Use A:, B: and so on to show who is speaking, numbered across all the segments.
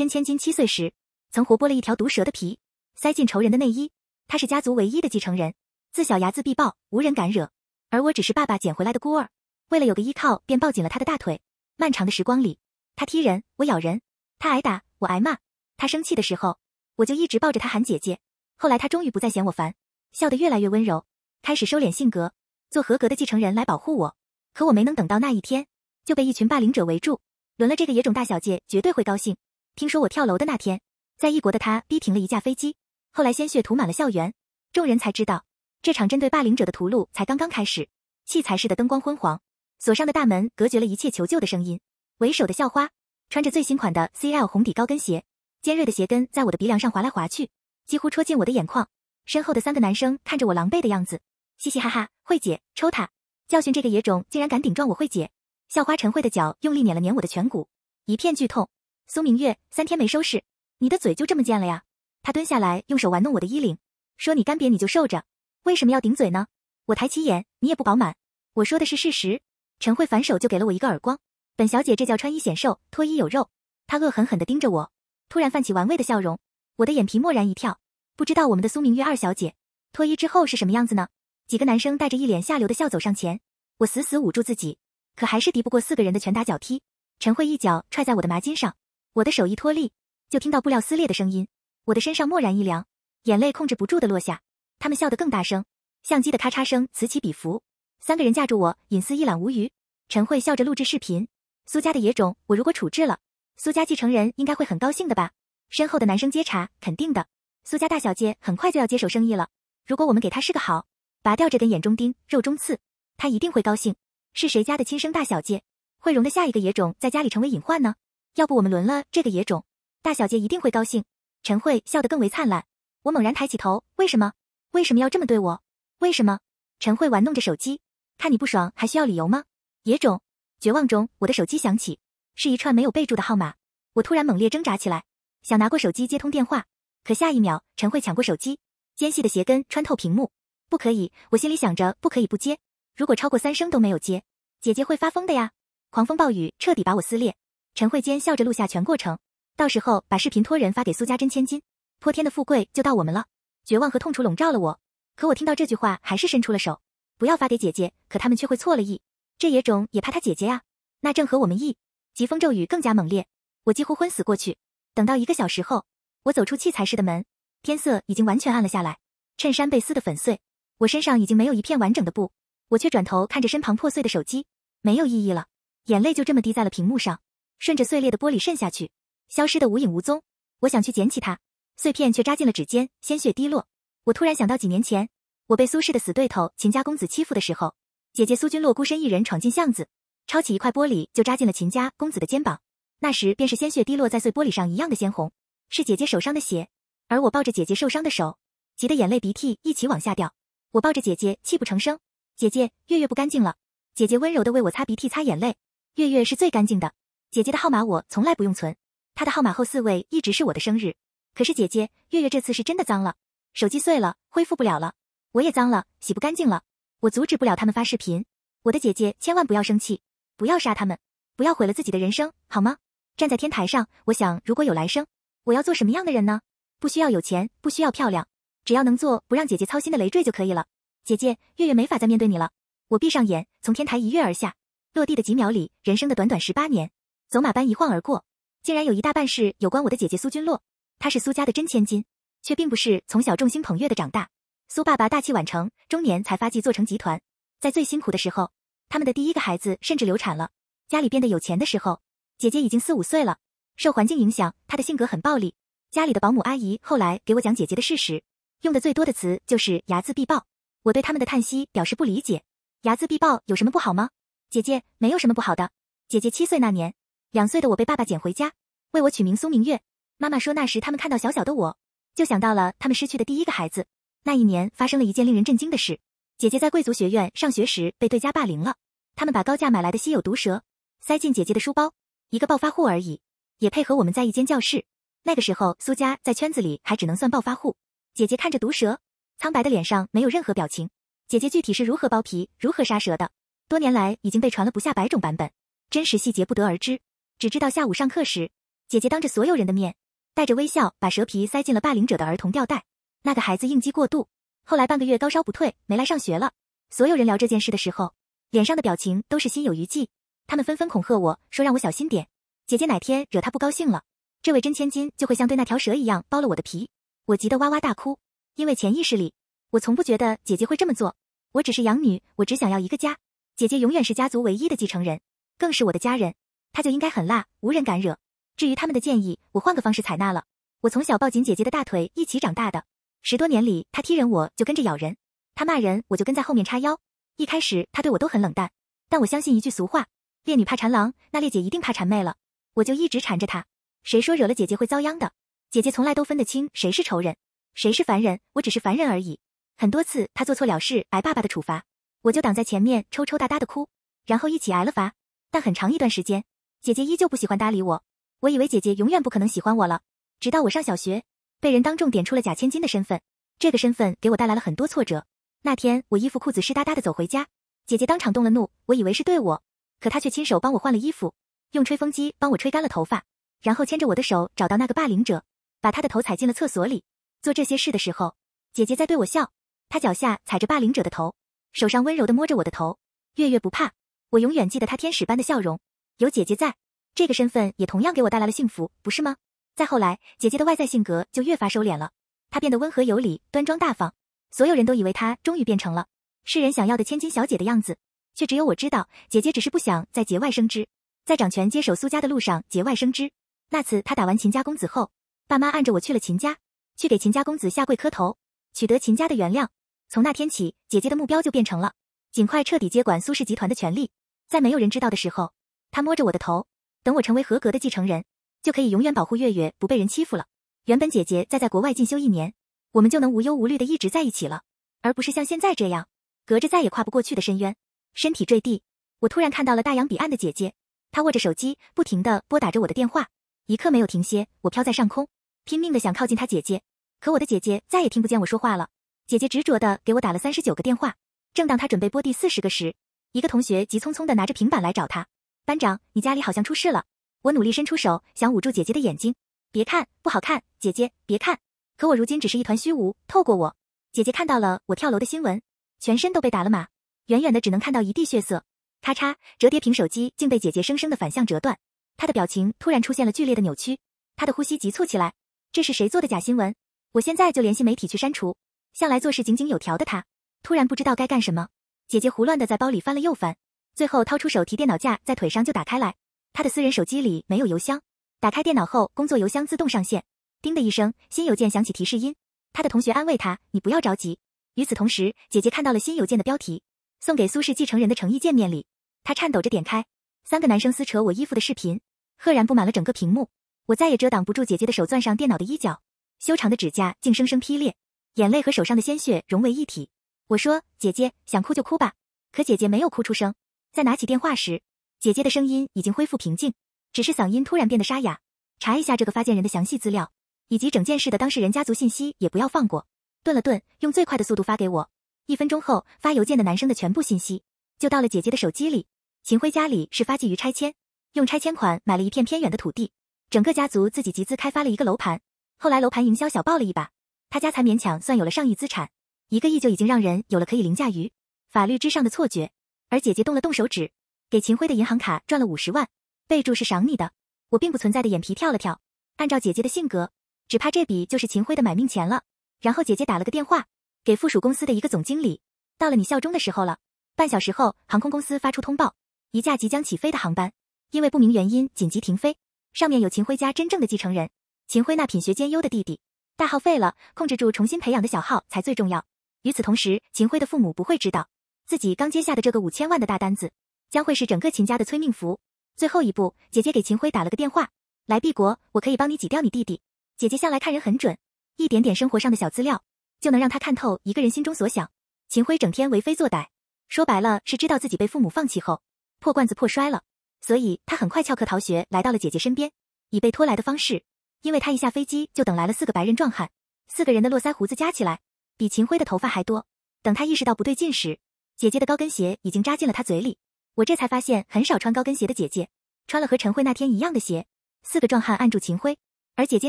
A: 千千金七岁时，曾活剥了一条毒蛇的皮，塞进仇人的内衣。他是家族唯一的继承人，自小睚眦必报，无人敢惹。而我只是爸爸捡回来的孤儿，为了有个依靠，便抱紧了他的大腿。漫长的时光里，他踢人，我咬人；他挨打，我挨骂。他生气的时候，我就一直抱着他喊姐姐。后来他终于不再嫌我烦，笑得越来越温柔，开始收敛性格，做合格的继承人来保护我。可我没能等到那一天，就被一群霸凌者围住。轮了这个野种大小姐，绝对会高兴。听说我跳楼的那天，在异国的他逼停了一架飞机，后来鲜血涂满了校园，众人才知道，这场针对霸凌者的屠戮才刚刚开始。器材室的灯光昏黄，锁上的大门隔绝了一切求救的声音。为首的校花穿着最新款的 C L 红底高跟鞋，尖锐的鞋跟在我的鼻梁上划来划去，几乎戳进我的眼眶。身后的三个男生看着我狼狈的样子，嘻嘻哈哈。慧姐抽他，教训这个野种，竟然敢顶撞我。慧姐，校花陈慧的脚用力碾了碾我的颧骨，一片剧痛。苏明月三天没收拾，你的嘴就这么贱了呀？他蹲下来，用手玩弄我的衣领，说：“你干瘪你就受着，为什么要顶嘴呢？”我抬起眼，你也不饱满。我说的是事实。陈慧反手就给了我一个耳光。本小姐这叫穿衣显瘦，脱衣有肉。她恶狠狠地盯着我，突然泛起玩味的笑容。我的眼皮蓦然一跳，不知道我们的苏明月二小姐脱衣之后是什么样子呢？几个男生带着一脸下流的笑走上前，我死死捂住自己，可还是敌不过四个人的拳打脚踢。陈慧一脚踹在我的麻巾上。我的手一脱力，就听到布料撕裂的声音。我的身上蓦然一凉，眼泪控制不住的落下。他们笑得更大声，相机的咔嚓声此起彼伏。三个人架住我，隐私一览无余。陈慧笑着录制视频。苏家的野种，我如果处置了，苏家继承人应该会很高兴的吧？身后的男生接茬，肯定的。苏家大小姐很快就要接手生意了，如果我们给她是个好，拔掉这根眼中钉、肉中刺，她一定会高兴。是谁家的亲生大小姐，慧荣的下一个野种在家里成为隐患呢？要不我们轮了这个野种，大小姐一定会高兴。陈慧笑得更为灿烂。我猛然抬起头，为什么？为什么要这么对我？为什么？陈慧玩弄着手机，看你不爽还需要理由吗？野种！绝望中，我的手机响起，是一串没有备注的号码。我突然猛烈挣扎起来，想拿过手机接通电话，可下一秒，陈慧抢过手机，尖细的鞋跟穿透屏幕。不可以！我心里想着，不可以不接。如果超过三声都没有接，姐姐会发疯的呀！狂风暴雨彻底把我撕裂。陈慧娟笑着录下全过程，到时候把视频托人发给苏家真千金，泼天的富贵就到我们了。绝望和痛楚笼罩了我，可我听到这句话还是伸出了手。不要发给姐姐，可他们却会错了意。这野种也怕他姐姐呀？那正合我们意。疾风骤雨更加猛烈，我几乎昏死过去。等到一个小时后，我走出器材室的门，天色已经完全暗了下来。衬衫被撕得粉碎，我身上已经没有一片完整的布。我却转头看着身旁破碎的手机，没有意义了。眼泪就这么滴在了屏幕上。顺着碎裂的玻璃渗下去，消失的无影无踪。我想去捡起它，碎片却扎进了指尖，鲜血滴落。我突然想到，几年前我被苏氏的死对头秦家公子欺负的时候，姐姐苏君洛孤身一人闯进巷子，抄起一块玻璃就扎进了秦家公子的肩膀。那时便是鲜血滴落在碎玻璃上一样的鲜红，是姐姐手上的血，而我抱着姐姐受伤的手，急得眼泪鼻涕一起往下掉。我抱着姐姐泣不成声。姐姐，月月不干净了。姐姐温柔地为我擦鼻涕擦眼泪。月月是最干净的。姐姐的号码我从来不用存，她的号码后四位一直是我的生日。可是姐姐，月月这次是真的脏了，手机碎了，恢复不了了。我也脏了，洗不干净了。我阻止不了他们发视频，我的姐姐千万不要生气，不要杀他们，不要毁了自己的人生，好吗？站在天台上，我想，如果有来生，我要做什么样的人呢？不需要有钱，不需要漂亮，只要能做不让姐姐操心的累赘就可以了。姐姐，月月没法再面对你了。我闭上眼，从天台一跃而下，落地的几秒里，人生的短短十八年。走马般一晃而过，竟然有一大半是有关我的姐姐苏君洛。她是苏家的真千金，却并不是从小众星捧月的长大。苏爸爸大器晚成，中年才发迹，做成集团。在最辛苦的时候，他们的第一个孩子甚至流产了。家里变得有钱的时候，姐姐已经四五岁了。受环境影响，她的性格很暴力。家里的保姆阿姨后来给我讲姐姐的事实，用的最多的词就是“睚眦必报”。我对他们的叹息表示不理解，“睚眦必报”有什么不好吗？姐姐没有什么不好的。姐姐七岁那年。两岁的我被爸爸捡回家，为我取名苏明月。妈妈说那时他们看到小小的我，就想到了他们失去的第一个孩子。那一年发生了一件令人震惊的事：姐姐在贵族学院上学时被对家霸凌了，他们把高价买来的稀有毒蛇塞进姐姐的书包。一个暴发户而已，也配合我们在一间教室？那个时候苏家在圈子里还只能算暴发户。姐姐看着毒蛇，苍白的脸上没有任何表情。姐姐具体是如何剥皮、如何杀蛇的，多年来已经被传了不下百种版本，真实细节不得而知。只知道下午上课时，姐姐当着所有人的面，带着微笑把蛇皮塞进了霸凌者的儿童吊带。那个孩子应激过度，后来半个月高烧不退，没来上学了。所有人聊这件事的时候，脸上的表情都是心有余悸。他们纷纷恐吓我说：“让我小心点，姐姐哪天惹她不高兴了，这位真千金就会像对那条蛇一样剥了我的皮。”我急得哇哇大哭，因为潜意识里我从不觉得姐姐会这么做。我只是养女，我只想要一个家。姐姐永远是家族唯一的继承人，更是我的家人。他就应该很辣，无人敢惹。至于他们的建议，我换个方式采纳了。我从小抱紧姐姐的大腿一起长大的，十多年里，他踢人我就跟着咬人，他骂人我就跟在后面叉腰。一开始他对我都很冷淡，但我相信一句俗话：烈女怕缠郎，那烈姐一定怕缠妹了。我就一直缠着他，谁说惹了姐姐会遭殃的？姐姐从来都分得清谁是仇人，谁是凡人。我只是凡人而已。很多次他做错了事，挨爸爸的处罚，我就挡在前面抽抽搭搭的哭，然后一起挨了罚。但很长一段时间。姐姐依旧不喜欢搭理我，我以为姐姐永远不可能喜欢我了。直到我上小学，被人当众点出了假千金的身份，这个身份给我带来了很多挫折。那天我衣服裤子湿哒哒的走回家，姐姐当场动了怒，我以为是对我，可她却亲手帮我换了衣服，用吹风机帮我吹干了头发，然后牵着我的手找到那个霸凌者，把他的头踩进了厕所里。做这些事的时候，姐姐在对我笑，她脚下踩着霸凌者的头，手上温柔的摸着我的头。月月不怕，我永远记得她天使般的笑容。有姐姐在，这个身份也同样给我带来了幸福，不是吗？再后来，姐姐的外在性格就越发收敛了，她变得温和有礼、端庄大方。所有人都以为她终于变成了世人想要的千金小姐的样子，却只有我知道，姐姐只是不想在节外生枝，在掌权接手苏家的路上节外生枝。那次她打完秦家公子后，爸妈按着我去了秦家，去给秦家公子下跪磕头，取得秦家的原谅。从那天起，姐姐的目标就变成了尽快彻底接管苏氏集团的权利。在没有人知道的时候。他摸着我的头，等我成为合格的继承人，就可以永远保护月月不被人欺负了。原本姐姐再在国外进修一年，我们就能无忧无虑的一直在一起了，而不是像现在这样，隔着再也跨不过去的深渊。身体坠地，我突然看到了大洋彼岸的姐姐，她握着手机，不停的拨打着我的电话，一刻没有停歇。我飘在上空，拼命的想靠近她姐姐，可我的姐姐再也听不见我说话了。姐姐执着的给我打了三十九个电话，正当她准备拨第四十个时，一个同学急匆匆的拿着平板来找她。班长，你家里好像出事了。我努力伸出手，想捂住姐姐的眼睛，别看不好看，姐姐别看。可我如今只是一团虚无，透过我，姐姐看到了我跳楼的新闻，全身都被打了码，远远的只能看到一地血色。咔嚓，折叠屏手机竟被姐姐生生的反向折断，她的表情突然出现了剧烈的扭曲，她的呼吸急促起来。这是谁做的假新闻？我现在就联系媒体去删除。向来做事井井有条的她，突然不知道该干什么。姐姐胡乱的在包里翻了又翻。最后掏出手提电脑架，在腿上就打开来。他的私人手机里没有邮箱，打开电脑后，工作邮箱自动上线。叮的一声，新邮件响起提示音。他的同学安慰他：“你不要着急。”与此同时，姐姐看到了新邮件的标题：“送给苏氏继承人的诚意见面礼。”她颤抖着点开，三个男生撕扯我衣服的视频，赫然布满了整个屏幕。我再也遮挡不住姐姐的手，攥上电脑的衣角，修长的指甲竟生生劈裂，眼泪和手上的鲜血融为一体。我说：“姐姐想哭就哭吧。”可姐姐没有哭出声。在拿起电话时，姐姐的声音已经恢复平静，只是嗓音突然变得沙哑。查一下这个发件人的详细资料，以及整件事的当事人家族信息也不要放过。顿了顿，用最快的速度发给我。一分钟后，发邮件的男生的全部信息就到了姐姐的手机里。秦辉家里是发迹于拆迁，用拆迁款买了一片偏远的土地，整个家族自己集资开发了一个楼盘，后来楼盘营销小爆了一把，他家才勉强算有了上亿资产。一个亿就已经让人有了可以凌驾于法律之上的错觉。而姐姐动了动手指，给秦辉的银行卡转了五十万，备注是“赏你的”。我并不存在的眼皮跳了跳，按照姐姐的性格，只怕这笔就是秦辉的买命钱了。然后姐姐打了个电话，给附属公司的一个总经理：“到了你效忠的时候了。”半小时后，航空公司发出通报：一架即将起飞的航班，因为不明原因紧急停飞。上面有秦辉家真正的继承人，秦辉那品学兼优的弟弟。大号废了，控制住重新培养的小号才最重要。与此同时，秦辉的父母不会知道。自己刚接下的这个五千万的大单子，将会是整个秦家的催命符。最后一步，姐姐给秦辉打了个电话。来 B 国，我可以帮你挤掉你弟弟。姐姐向来看人很准，一点点生活上的小资料，就能让她看透一个人心中所想。秦辉整天为非作歹，说白了是知道自己被父母放弃后，破罐子破摔了，所以他很快翘课逃学，来到了姐姐身边，以被拖来的方式。因为他一下飞机就等来了四个白人壮汉，四个人的络腮胡子加起来，比秦辉的头发还多。等他意识到不对劲时，姐姐的高跟鞋已经扎进了她嘴里，我这才发现，很少穿高跟鞋的姐姐，穿了和陈慧那天一样的鞋。四个壮汉按住秦辉，而姐姐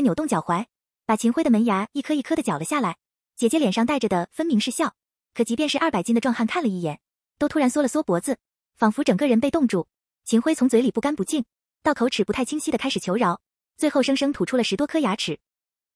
A: 扭动脚踝，把秦辉的门牙一颗一颗的绞了下来。姐姐脸上带着的分明是笑，可即便是二百斤的壮汉看了一眼，都突然缩了缩脖子，仿佛整个人被冻住。秦辉从嘴里不干不净，到口齿不太清晰的开始求饶，最后生生吐出了十多颗牙齿。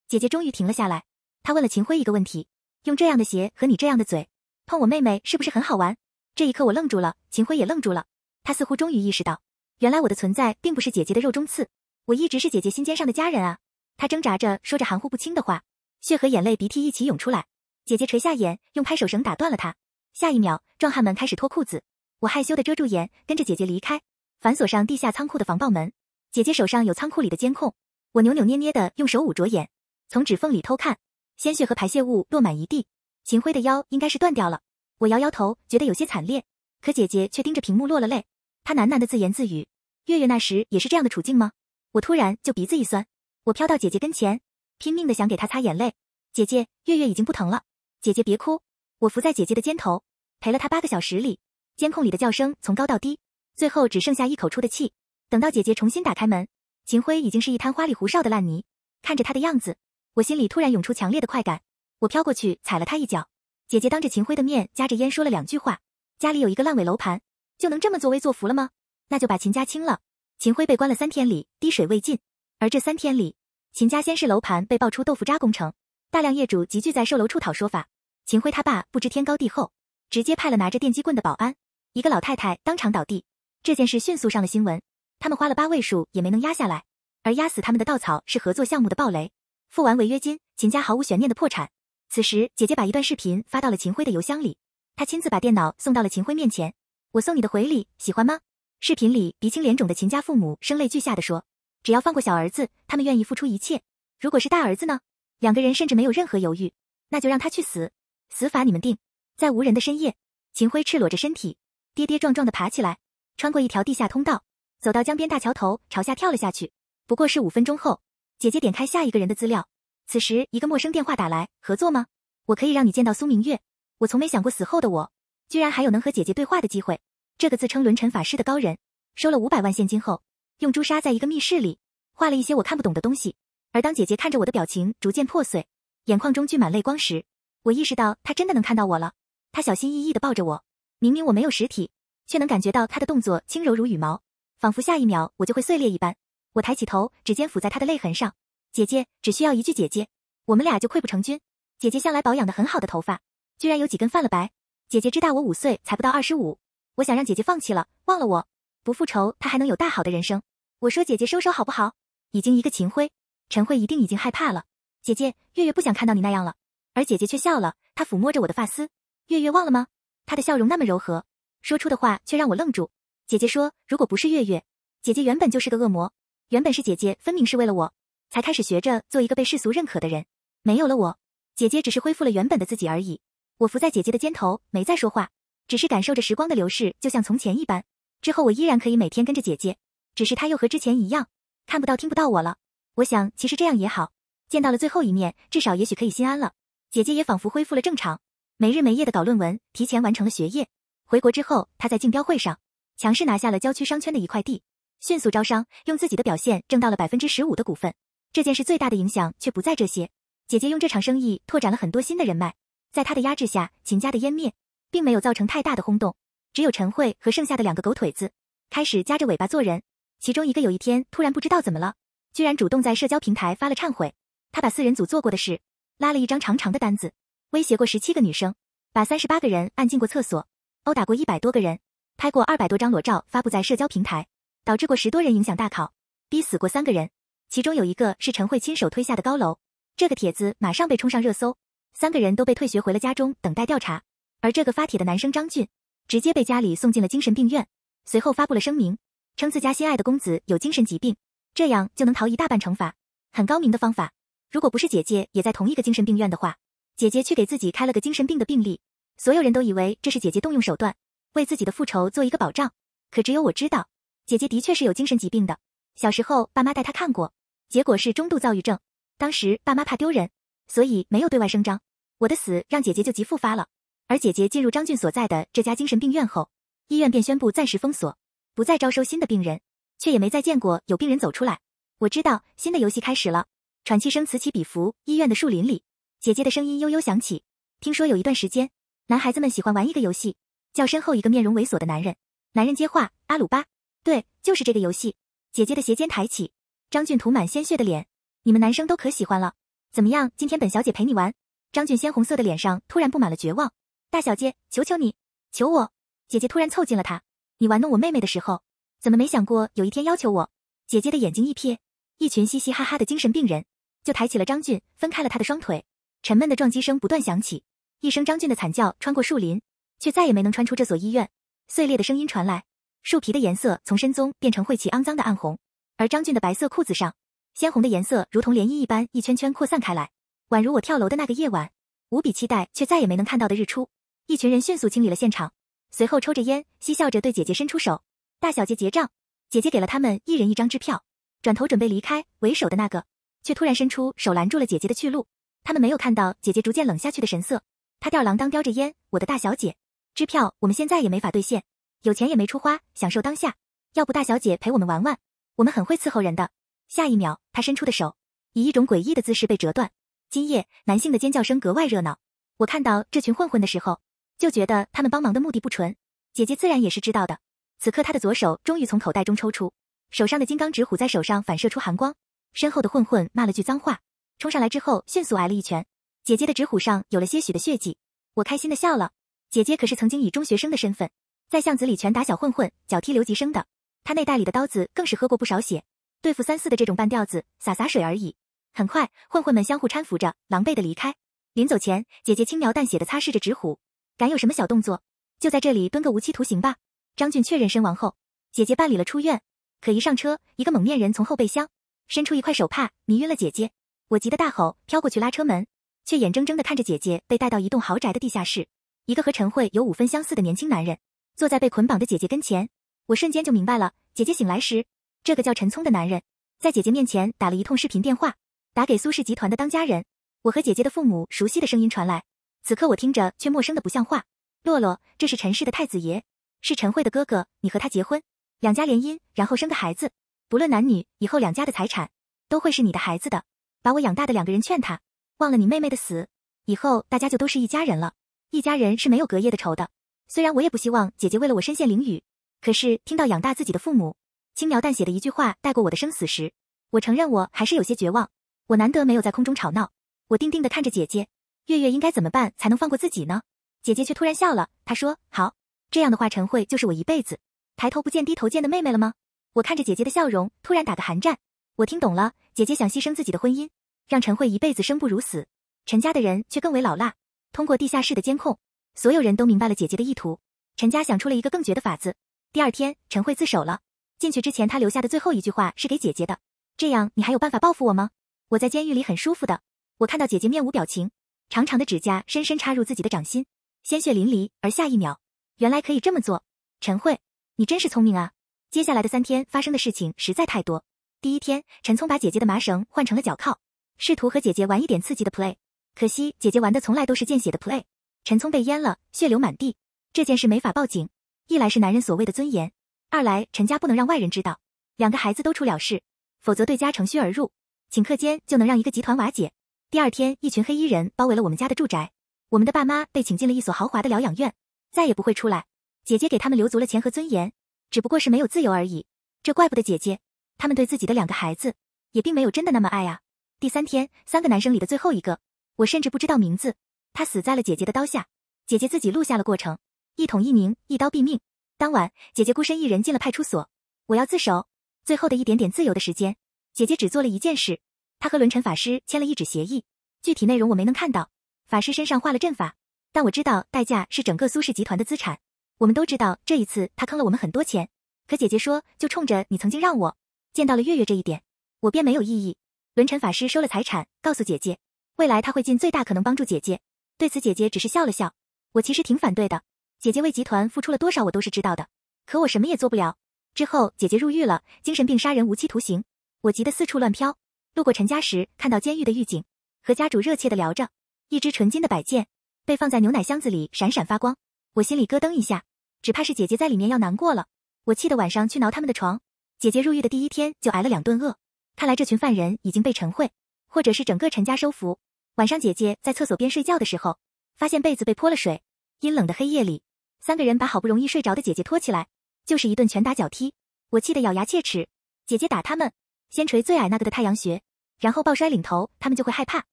A: 姐姐终于停了下来，她问了秦辉一个问题：用这样的鞋和你这样的嘴。碰我妹妹是不是很好玩？这一刻我愣住了，秦辉也愣住了，他似乎终于意识到，原来我的存在并不是姐姐的肉中刺，我一直是姐姐心尖上的家人啊！他挣扎着说着含糊不清的话，血和眼泪、鼻涕一起涌出来。姐姐垂下眼，用拍手绳打断了他。下一秒，壮汉们开始脱裤子，我害羞的遮住眼，跟着姐姐离开，反锁上地下仓库的防爆门。姐姐手上有仓库里的监控，我扭扭捏捏的用手捂着眼，从指缝里偷看，鲜血和排泄物落满一地。秦辉的腰应该是断掉了，我摇摇头，觉得有些惨烈。可姐姐却盯着屏幕落了泪，她喃喃的自言自语：“月月那时也是这样的处境吗？”我突然就鼻子一酸，我飘到姐姐跟前，拼命的想给她擦眼泪。姐姐，月月已经不疼了，姐姐别哭。我伏在姐姐的肩头，陪了她八个小时里，监控里的叫声从高到低，最后只剩下一口出的气。等到姐姐重新打开门，秦辉已经是一滩花里胡哨的烂泥。看着他的样子，我心里突然涌出强烈的快感。我飘过去踩了他一脚，姐姐当着秦辉的面夹着烟说了两句话。家里有一个烂尾楼盘，就能这么作威作福了吗？那就把秦家清了。秦辉被关了三天里，滴水未进。而这三天里，秦家先是楼盘被爆出豆腐渣工程，大量业主集聚在售楼处讨说法。秦辉他爸不知天高地厚，直接派了拿着电击棍的保安，一个老太太当场倒地。这件事迅速上了新闻。他们花了八位数也没能压下来，而压死他们的稻草是合作项目的暴雷。付完违约金，秦家毫无悬念的破产。此时，姐姐把一段视频发到了秦辉的邮箱里，她亲自把电脑送到了秦辉面前。我送你的回礼，喜欢吗？视频里鼻青脸肿的秦家父母声泪俱下的说：“只要放过小儿子，他们愿意付出一切。如果是大儿子呢？”两个人甚至没有任何犹豫，那就让他去死，死法你们定。在无人的深夜，秦辉赤裸着身体，跌跌撞撞的爬起来，穿过一条地下通道，走到江边大桥头，朝下跳了下去。不过是五分钟后，姐姐点开下一个人的资料。此时，一个陌生电话打来，合作吗？我可以让你见到苏明月。我从没想过死后的我，居然还有能和姐姐对话的机会。这个自称轮辰法师的高人，收了五百万现金后，用朱砂在一个密室里画了一些我看不懂的东西。而当姐姐看着我的表情逐渐破碎，眼眶中聚满泪光时，我意识到她真的能看到我了。她小心翼翼地抱着我，明明我没有实体，却能感觉到她的动作轻柔如羽毛，仿佛下一秒我就会碎裂一般。我抬起头，指尖抚在她的泪痕上。姐姐只需要一句“姐姐”，我们俩就溃不成军。姐姐向来保养的很好的头发，居然有几根泛了白。姐姐只大我五岁，才不到二十五。我想让姐姐放弃了，忘了我，不复仇，她还能有大好的人生。我说：“姐姐收手好不好？”已经一个秦桧，陈慧一定已经害怕了。姐姐，月月不想看到你那样了。而姐姐却笑了，她抚摸着我的发丝。月月忘了吗？她的笑容那么柔和，说出的话却让我愣住。姐姐说：“如果不是月月，姐姐原本就是个恶魔，原本是姐姐，分明是为了我。”才开始学着做一个被世俗认可的人。没有了我，姐姐只是恢复了原本的自己而已。我伏在姐姐的肩头，没再说话，只是感受着时光的流逝，就像从前一般。之后我依然可以每天跟着姐姐，只是她又和之前一样，看不到听不到我了。我想，其实这样也好，见到了最后一面，至少也许可以心安了。姐姐也仿佛恢复了正常，没日没夜的搞论文，提前完成了学业。回国之后，她在竞标会上强势拿下了郊区商圈的一块地，迅速招商，用自己的表现挣到了百分之十五的股份。这件事最大的影响却不在这些。姐姐用这场生意拓展了很多新的人脉，在她的压制下，秦家的湮灭并没有造成太大的轰动，只有陈慧和剩下的两个狗腿子开始夹着尾巴做人。其中一个有一天突然不知道怎么了，居然主动在社交平台发了忏悔。他把四人组做过的事，拉了一张长长的单子，威胁过十七个女生，把三十八个人按进过厕所，殴打过一百多个人，拍过二百多张裸照发布在社交平台，导致过十多人影响大考，逼死过三个人。其中有一个是陈慧亲手推下的高楼，这个帖子马上被冲上热搜，三个人都被退学回了家中等待调查。而这个发帖的男生张俊，直接被家里送进了精神病院。随后发布了声明，称自家心爱的公子有精神疾病，这样就能逃一大半惩罚，很高明的方法。如果不是姐姐也在同一个精神病院的话，姐姐却给自己开了个精神病的病历，所有人都以为这是姐姐动用手段，为自己的复仇做一个保障。可只有我知道，姐姐的确是有精神疾病的。小时候，爸妈带他看过，结果是中度躁郁症。当时爸妈怕丢人，所以没有对外声张。我的死让姐姐就急复发了，而姐姐进入张俊所在的这家精神病院后，医院便宣布暂时封锁，不再招收新的病人，却也没再见过有病人走出来。我知道新的游戏开始了，喘气声此起彼伏。医院的树林里，姐姐的声音悠悠响起：“听说有一段时间，男孩子们喜欢玩一个游戏，叫身后一个面容猥琐的男人。”男人接话：“阿鲁巴，对，就是这个游戏。”姐姐的鞋尖抬起，张俊涂满鲜血的脸，你们男生都可喜欢了，怎么样？今天本小姐陪你玩。张俊鲜红色的脸上突然布满了绝望，大小姐，求求你，求我！姐姐突然凑近了他，你玩弄我妹妹的时候，怎么没想过有一天要求我？姐姐的眼睛一瞥，一群嘻嘻哈哈的精神病人，就抬起了张俊，分开了他的双腿，沉闷的撞击声不断响起，一声张俊的惨叫穿过树林，却再也没能穿出这所医院，碎裂的声音传来。树皮的颜色从深棕变成晦气肮脏的暗红，而张俊的白色裤子上，鲜红的颜色如同涟漪一般一圈圈扩散开来，宛如我跳楼的那个夜晚，无比期待却再也没能看到的日出。一群人迅速清理了现场，随后抽着烟，嬉笑着对姐姐伸出手：“大小姐结账。”姐姐给了他们一人一张支票，转头准备离开，为首的那个却突然伸出手拦住了姐姐的去路。他们没有看到姐姐逐渐冷下去的神色，他吊儿郎当叼着烟：“我的大小姐，支票我们现在也没法兑现。”有钱也没出花，享受当下。要不大小姐陪我们玩玩，我们很会伺候人的。下一秒，她伸出的手以一种诡异的姿势被折断。今夜男性的尖叫声格外热闹。我看到这群混混的时候，就觉得他们帮忙的目的不纯。姐姐自然也是知道的。此刻，她的左手终于从口袋中抽出，手上的金刚指虎在手上反射出寒光。身后的混混骂了句脏话，冲上来之后迅速挨了一拳。姐姐的指虎上有了些许的血迹。我开心的笑了。姐姐可是曾经以中学生的身份。在巷子里拳打小混混，脚踢留级生的，他内袋里的刀子更是喝过不少血。对付三四的这种半吊子，洒洒水而已。很快，混混们相互搀扶着，狼狈的离开。临走前，姐姐轻描淡写的擦拭着纸虎，敢有什么小动作，就在这里蹲个无期徒刑吧。张俊确认身亡后，姐姐办理了出院。可一上车，一个蒙面人从后备箱伸出一块手帕，迷晕了姐姐。我急得大吼，飘过去拉车门，却眼睁睁的看着姐姐被带到一栋豪宅的地下室。一个和陈慧有五分相似的年轻男人。坐在被捆绑的姐姐跟前，我瞬间就明白了。姐姐醒来时，这个叫陈聪的男人在姐姐面前打了一通视频电话，打给苏氏集团的当家人。我和姐姐的父母熟悉的声音传来，此刻我听着却陌生的不像话。洛洛，这是陈氏的太子爷，是陈慧的哥哥。你和他结婚，两家联姻，然后生个孩子，不论男女，以后两家的财产都会是你的孩子的。把我养大的两个人劝他，忘了你妹妹的死，以后大家就都是一家人了。一家人是没有隔夜的仇的。虽然我也不希望姐姐为了我身陷囹圄，可是听到养大自己的父母轻描淡写的一句话带过我的生死时，我承认我还是有些绝望。我难得没有在空中吵闹，我定定的看着姐姐。月月应该怎么办才能放过自己呢？姐姐却突然笑了，她说：“好，这样的话，陈慧就是我一辈子抬头不见低头见的妹妹了吗？”我看着姐姐的笑容，突然打个寒战。我听懂了，姐姐想牺牲自己的婚姻，让陈慧一辈子生不如死。陈家的人却更为老辣，通过地下室的监控。所有人都明白了姐姐的意图。陈家想出了一个更绝的法子。第二天，陈慧自首了。进去之前，他留下的最后一句话是给姐姐的：“这样，你还有办法报复我吗？”我在监狱里很舒服的。我看到姐姐面无表情，长长的指甲深深插入自己的掌心，鲜血淋漓。而下一秒，原来可以这么做。陈慧，你真是聪明啊！接下来的三天发生的事情实在太多。第一天，陈聪把姐姐的麻绳换成了脚铐，试图和姐姐玩一点刺激的 play，可惜姐姐玩的从来都是见血的 play。陈聪被淹了，血流满地。这件事没法报警，一来是男人所谓的尊严，二来陈家不能让外人知道。两个孩子都出了事，否则对家乘虚而入，顷刻间就能让一个集团瓦解。第二天，一群黑衣人包围了我们家的住宅，我们的爸妈被请进了一所豪华的疗养院，再也不会出来。姐姐给他们留足了钱和尊严，只不过是没有自由而已。这怪不得姐姐，他们对自己的两个孩子也并没有真的那么爱啊。第三天，三个男生里的最后一个，我甚至不知道名字。他死在了姐姐的刀下，姐姐自己录下了过程，一捅一拧，一刀毙命。当晚，姐姐孤身一人进了派出所，我要自首。最后的一点点自由的时间，姐姐只做了一件事，她和轮晨法师签了一纸协议，具体内容我没能看到。法师身上画了阵法，但我知道代价是整个苏氏集团的资产。我们都知道这一次他坑了我们很多钱，可姐姐说，就冲着你曾经让我见到了月月这一点，我便没有异议。轮晨法师收了财产，告诉姐姐，未来他会尽最大可能帮助姐姐。对此，姐姐只是笑了笑。我其实挺反对的。姐姐为集团付出了多少，我都是知道的。可我什么也做不了。之后，姐姐入狱了，精神病杀人，无期徒刑。我急得四处乱飘。路过陈家时，看到监狱的狱警和家主热切的聊着。一只纯金的摆件被放在牛奶箱子里，闪闪发光。我心里咯噔一下，只怕是姐姐在里面要难过了。我气得晚上去挠他们的床。姐姐入狱的第一天就挨了两顿饿。看来这群犯人已经被陈慧，或者是整个陈家收服。晚上，姐姐在厕所边睡觉的时候，发现被子被泼了水。阴冷的黑夜里，三个人把好不容易睡着的姐姐拖起来，就是一顿拳打脚踢。我气得咬牙切齿。姐姐打他们，先捶最矮那个的太阳穴，然后暴摔领头，他们就会害怕。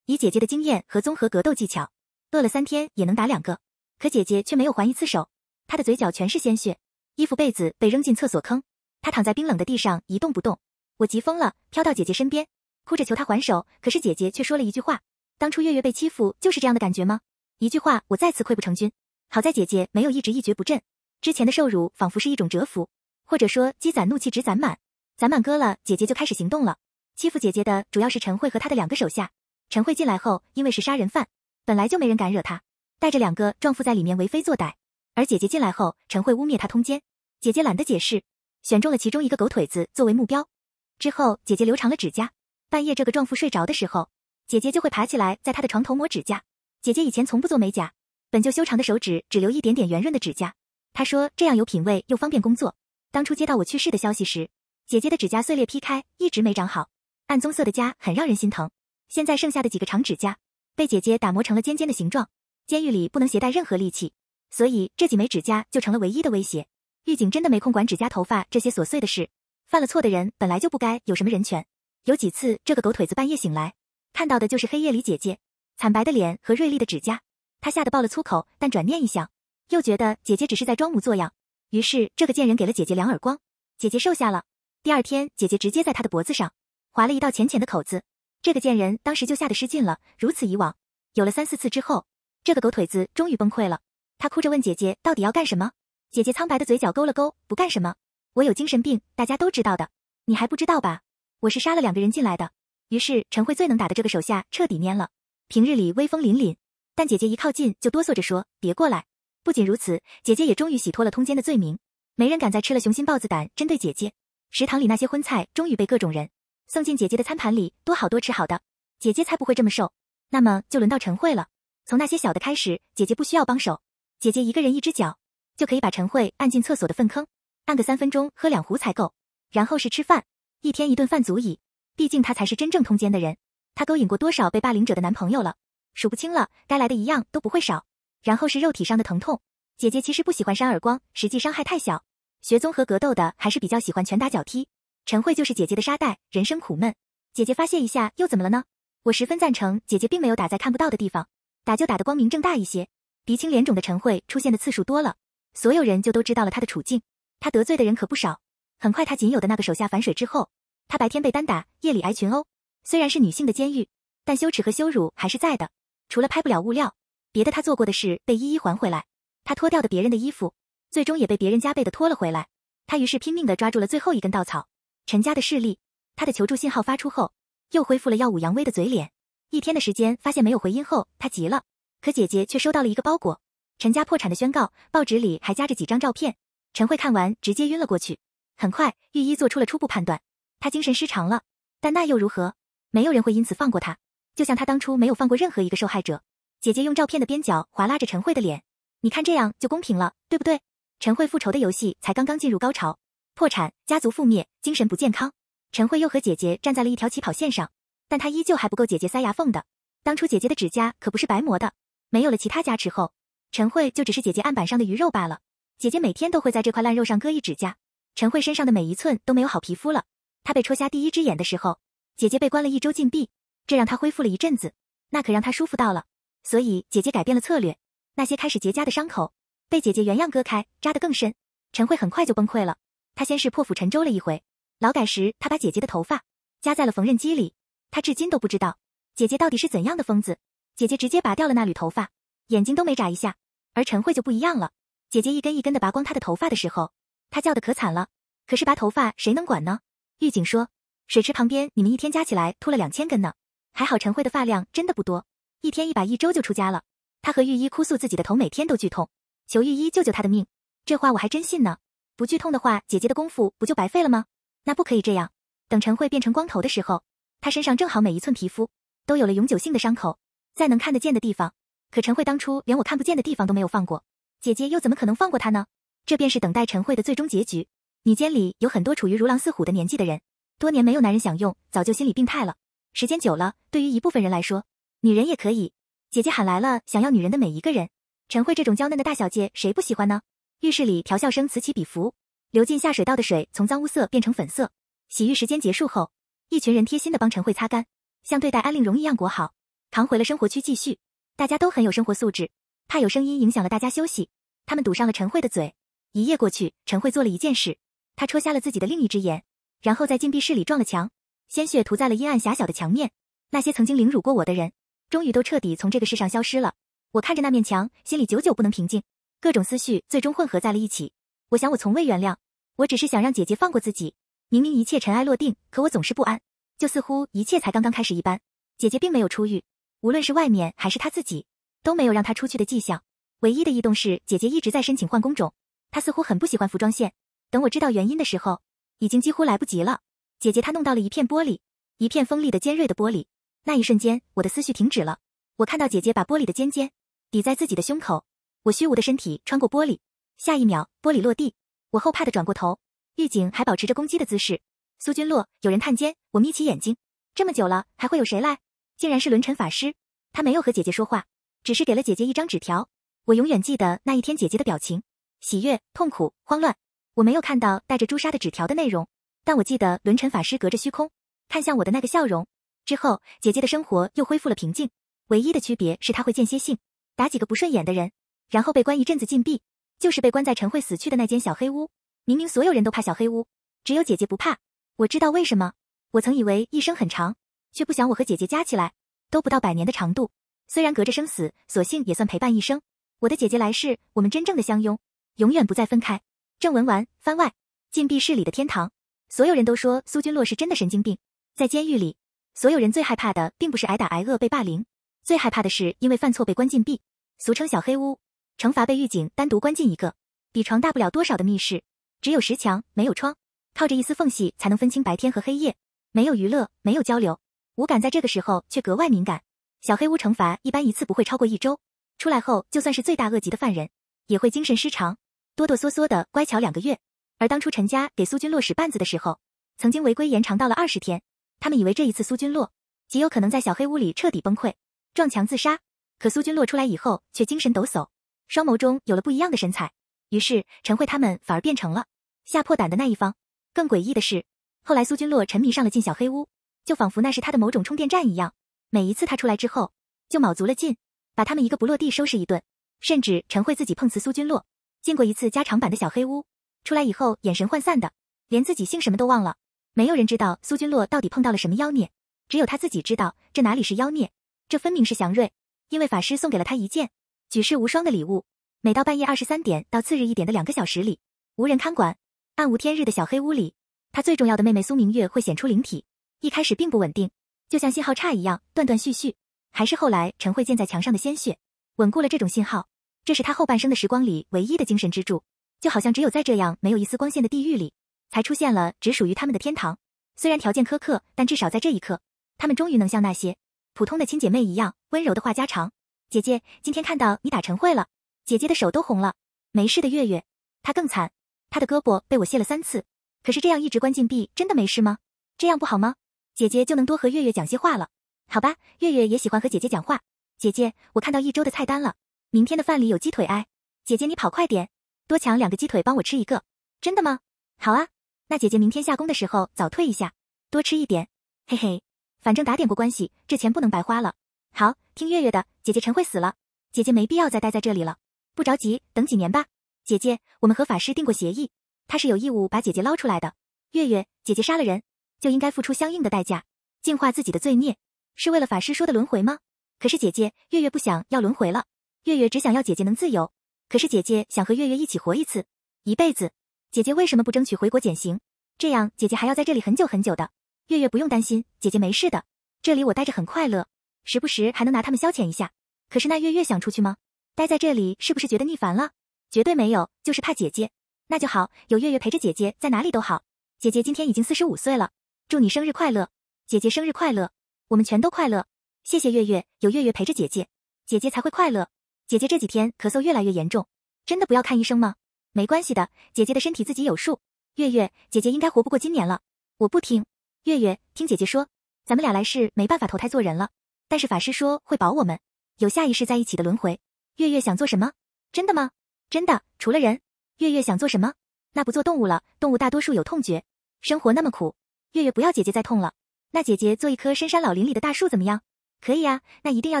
A: 以姐姐的经验和综合格斗技巧，饿了三天也能打两个。可姐姐却没有还一次手，她的嘴角全是鲜血，衣服被子被扔进厕所坑，她躺在冰冷的地上一动不动。我急疯了，飘到姐姐身边，哭着求她还手，可是姐姐却说了一句话。当初月月被欺负就是这样的感觉吗？一句话，我再次溃不成军。好在姐姐没有一直一蹶不振，之前的受辱仿佛是一种蛰伏，或者说积攒怒气值攒满，攒满哥了，姐姐就开始行动了。欺负姐姐的主要是陈慧和他的两个手下。陈慧进来后，因为是杀人犯，本来就没人敢惹他，带着两个壮妇在里面为非作歹。而姐姐进来后，陈慧污蔑她通奸，姐姐懒得解释，选中了其中一个狗腿子作为目标。之后姐姐留长了指甲，半夜这个壮夫睡着的时候。姐姐就会爬起来，在她的床头磨指甲。姐姐以前从不做美甲，本就修长的手指只留一点点圆润的指甲。她说这样有品味又方便工作。当初接到我去世的消息时，姐姐的指甲碎裂劈开，一直没长好，暗棕色的痂很让人心疼。现在剩下的几个长指甲，被姐姐打磨成了尖尖的形状。监狱里不能携带任何利器，所以这几枚指甲就成了唯一的威胁。狱警真的没空管指甲、头发这些琐碎的事。犯了错的人本来就不该有什么人权。有几次，这个狗腿子半夜醒来。看到的就是黑夜里姐姐惨白的脸和锐利的指甲，他吓得爆了粗口，但转念一想，又觉得姐姐只是在装模作样，于是这个贱人给了姐姐两耳光，姐姐受下了。第二天，姐姐直接在他的脖子上划了一道浅浅的口子，这个贱人当时就吓得失禁了。如此以往，有了三四次之后，这个狗腿子终于崩溃了，他哭着问姐姐到底要干什么，姐姐苍白的嘴角勾了勾，不干什么，我有精神病，大家都知道的，你还不知道吧？我是杀了两个人进来的。于是陈慧最能打的这个手下彻底蔫了。平日里威风凛凛，但姐姐一靠近就哆嗦着说：“别过来。”不仅如此，姐姐也终于洗脱了通奸的罪名，没人敢再吃了雄心豹子胆针对姐姐。食堂里那些荤菜终于被各种人送进姐姐的餐盘里，多好多吃好的，姐姐才不会这么瘦。那么就轮到陈慧了，从那些小的开始，姐姐不需要帮手，姐姐一个人一只脚就可以把陈慧按进厕所的粪坑，按个三分钟喝两壶才够。然后是吃饭，一天一顿饭足矣。毕竟他才是真正通奸的人，他勾引过多少被霸凌者的男朋友了，数不清了。该来的一样都不会少。然后是肉体上的疼痛。姐姐其实不喜欢扇耳光，实际伤害太小。学综合格斗的还是比较喜欢拳打脚踢。陈慧就是姐姐的沙袋，人生苦闷，姐姐发泄一下又怎么了呢？我十分赞成姐姐并没有打在看不到的地方，打就打得光明正大一些。鼻青脸肿的陈慧出现的次数多了，所有人就都知道了她的处境。她得罪的人可不少。很快她仅有的那个手下反水之后。她白天被单打，夜里挨群殴，虽然是女性的监狱，但羞耻和羞辱还是在的。除了拍不了物料，别的她做过的事被一一还回来。她脱掉的别人的衣服，最终也被别人加倍的脱了回来。她于是拼命的抓住了最后一根稻草——陈家的势力。她的求助信号发出后，又恢复了耀武扬威的嘴脸。一天的时间发现没有回音后，她急了。可姐姐却收到了一个包裹，陈家破产的宣告，报纸里还夹着几张照片。陈慧看完直接晕了过去。很快，御医做出了初步判断。他精神失常了，但那又如何？没有人会因此放过他，就像他当初没有放过任何一个受害者。姐姐用照片的边角划拉着陈慧的脸，你看这样就公平了，对不对？陈慧复仇的游戏才刚刚进入高潮，破产、家族覆灭、精神不健康，陈慧又和姐姐站在了一条起跑线上，但她依旧还不够姐姐塞牙缝的。当初姐姐的指甲可不是白磨的，没有了其他加持后，陈慧就只是姐姐案板上的鱼肉罢了。姐姐每天都会在这块烂肉上割一指甲，陈慧身上的每一寸都没有好皮肤了。他被戳瞎第一只眼的时候，姐姐被关了一周禁闭，这让他恢复了一阵子，那可让他舒服到了。所以姐姐改变了策略，那些开始结痂的伤口被姐姐原样割开，扎得更深。陈慧很快就崩溃了，她先是破釜沉舟了一回，劳改时她把姐姐的头发夹在了缝纫机里，她至今都不知道姐姐到底是怎样的疯子。姐姐直接拔掉了那缕头发，眼睛都没眨一下。而陈慧就不一样了，姐姐一根一根的拔光她的头发的时候，她叫的可惨了。可是拔头发谁能管呢？狱警说，水池旁边你们一天加起来秃了两千根呢。还好陈慧的发量真的不多，一天一百，一周就出家了。她和御医哭诉自己的头每天都剧痛，求御医救救她的命。这话我还真信呢，不剧痛的话，姐姐的功夫不就白费了吗？那不可以这样。等陈慧变成光头的时候，她身上正好每一寸皮肤都有了永久性的伤口，在能看得见的地方。可陈慧当初连我看不见的地方都没有放过，姐姐又怎么可能放过她呢？这便是等待陈慧的最终结局。女间里有很多处于如狼似虎的年纪的人，多年没有男人享用，早就心理病态了。时间久了，对于一部分人来说，女人也可以。姐姐喊来了想要女人的每一个人。陈慧这种娇嫩的大小姐，谁不喜欢呢？浴室里调笑声此起彼伏，流进下水道的水从脏污色变成粉色。洗浴时间结束后，一群人贴心的帮陈慧擦干，像对待安令容一样裹好，扛回了生活区继续。大家都很有生活素质，怕有声音影响了大家休息，他们堵上了陈慧的嘴。一夜过去，陈慧做了一件事。他戳瞎了自己的另一只眼，然后在禁闭室里撞了墙，鲜血涂在了阴暗狭小的墙面。那些曾经凌辱过我的人，终于都彻底从这个世上消失了。我看着那面墙，心里久久不能平静，各种思绪最终混合在了一起。我想我从未原谅，我只是想让姐姐放过自己。明明一切尘埃落定，可我总是不安，就似乎一切才刚刚开始一般。姐姐并没有出狱，无论是外面还是她自己，都没有让她出去的迹象。唯一的异动是，姐姐一直在申请换工种，她似乎很不喜欢服装线。等我知道原因的时候，已经几乎来不及了。姐姐她弄到了一片玻璃，一片锋利的、尖锐的玻璃。那一瞬间，我的思绪停止了。我看到姐姐把玻璃的尖尖抵在自己的胸口，我虚无的身体穿过玻璃。下一秒，玻璃落地。我后怕的转过头，狱警还保持着攻击的姿势。苏君洛，有人探监。我眯起眼睛，这么久了，还会有谁来？竟然是轮辰法师。他没有和姐姐说话，只是给了姐姐一张纸条。我永远记得那一天姐姐的表情：喜悦、痛苦、慌乱。我没有看到带着朱砂的纸条的内容，但我记得轮晨法师隔着虚空看向我的那个笑容。之后，姐姐的生活又恢复了平静，唯一的区别是她会间歇性打几个不顺眼的人，然后被关一阵子禁闭，就是被关在陈慧死去的那间小黑屋。明明所有人都怕小黑屋，只有姐姐不怕。我知道为什么。我曾以为一生很长，却不想我和姐姐加起来都不到百年的长度。虽然隔着生死，索性也算陪伴一生。我的姐姐来世，我们真正的相拥，永远不再分开。正文完。番外：禁闭室里的天堂。所有人都说苏君洛是真的神经病。在监狱里，所有人最害怕的并不是挨打挨饿被霸凌，最害怕的是因为犯错被关禁闭，俗称小黑屋。惩罚被狱警单独关进一个比床大不了多少的密室，只有石墙，没有窗，靠着一丝缝隙才能分清白天和黑夜。没有娱乐，没有交流，五感在这个时候却格外敏感。小黑屋惩罚一般一次不会超过一周，出来后就算是罪大恶极的犯人，也会精神失常。哆哆嗦嗦的乖巧两个月，而当初陈家给苏君洛使绊子的时候，曾经违规延长到了二十天。他们以为这一次苏君洛极有可能在小黑屋里彻底崩溃，撞墙自杀。可苏君洛出来以后，却精神抖擞，双眸中有了不一样的神采。于是陈慧他们反而变成了吓破胆的那一方。更诡异的是，后来苏君洛沉迷上了进小黑屋，就仿佛那是他的某种充电站一样。每一次他出来之后，就卯足了劲，把他们一个不落地收拾一顿。甚至陈慧自己碰瓷苏君洛。进过一次加长版的小黑屋，出来以后眼神涣散的，连自己姓什么都忘了。没有人知道苏君洛到底碰到了什么妖孽，只有他自己知道这哪里是妖孽，这分明是祥瑞。因为法师送给了他一件举世无双的礼物。每到半夜二十三点到次日一点的两个小时里，无人看管，暗无天日的小黑屋里，他最重要的妹妹苏明月会显出灵体。一开始并不稳定，就像信号差一样断断续续，还是后来陈慧溅在墙上的鲜血，稳固了这种信号。这是他后半生的时光里唯一的精神支柱，就好像只有在这样没有一丝光线的地狱里，才出现了只属于他们的天堂。虽然条件苛刻，但至少在这一刻，他们终于能像那些普通的亲姐妹一样温柔的话家常。姐姐，今天看到你打晨会了，姐姐的手都红了。没事的，月月，他更惨，他的胳膊被我卸了三次。可是这样一直关禁闭，真的没事吗？这样不好吗？姐姐就能多和月月讲些话了。好吧，月月也喜欢和姐姐讲话。姐姐，我看到一周的菜单了。明天的饭里有鸡腿哎，姐姐你跑快点，多抢两个鸡腿帮我吃一个。真的吗？好啊，那姐姐明天下工的时候早退一下，多吃一点。嘿嘿，反正打点过关系，这钱不能白花了。好，听月月的。姐姐陈慧死了，姐姐没必要再待在这里了。不着急，等几年吧。姐姐，我们和法师订过协议，他是有义务把姐姐捞出来的。月月，姐姐杀了人，就应该付出相应的代价，净化自己的罪孽，是为了法师说的轮回吗？可是姐姐，月月不想要轮回了。月月只想要姐姐能自由，可是姐姐想和月月一起活一次，一辈子。姐姐为什么不争取回国减刑？这样姐姐还要在这里很久很久的。月月不用担心，姐姐没事的。这里我待着很快乐，时不时还能拿他们消遣一下。可是那月月想出去吗？待在这里是不是觉得腻烦了？绝对没有，就是怕姐姐。那就好，有月月陪着姐姐，在哪里都好。姐姐今天已经四十五岁了，祝你生日快乐！姐姐生日快乐，我们全都快乐。谢谢月月，有月月陪着姐姐，姐姐才会快乐。姐姐这几天咳嗽越来越严重，真的不要看医生吗？没关系的，姐姐的身体自己有数。月月，姐姐应该活不过今年了。我不听，月月听姐姐说，咱们俩来世没办法投胎做人了。但是法师说会保我们，有下一世在一起的轮回。月月想做什么？真的吗？真的。除了人，月月想做什么？那不做动物了，动物大多数有痛觉，生活那么苦。月月不要姐姐再痛了。那姐姐做一棵深山老林里的大树怎么样？可以呀，那一定要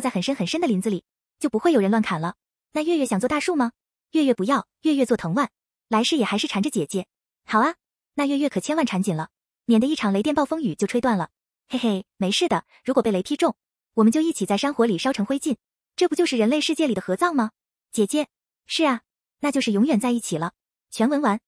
A: 在很深很深的林子里。就不会有人乱砍了。那月月想做大树吗？月月不要，月月做藤蔓，来世也还是缠着姐姐。好啊，那月月可千万缠紧了，免得一场雷电暴风雨就吹断了。嘿嘿，没事的。如果被雷劈中，我们就一起在山火里烧成灰烬，这不就是人类世界里的合葬吗？姐姐，是啊，那就是永远在一起了。全文完。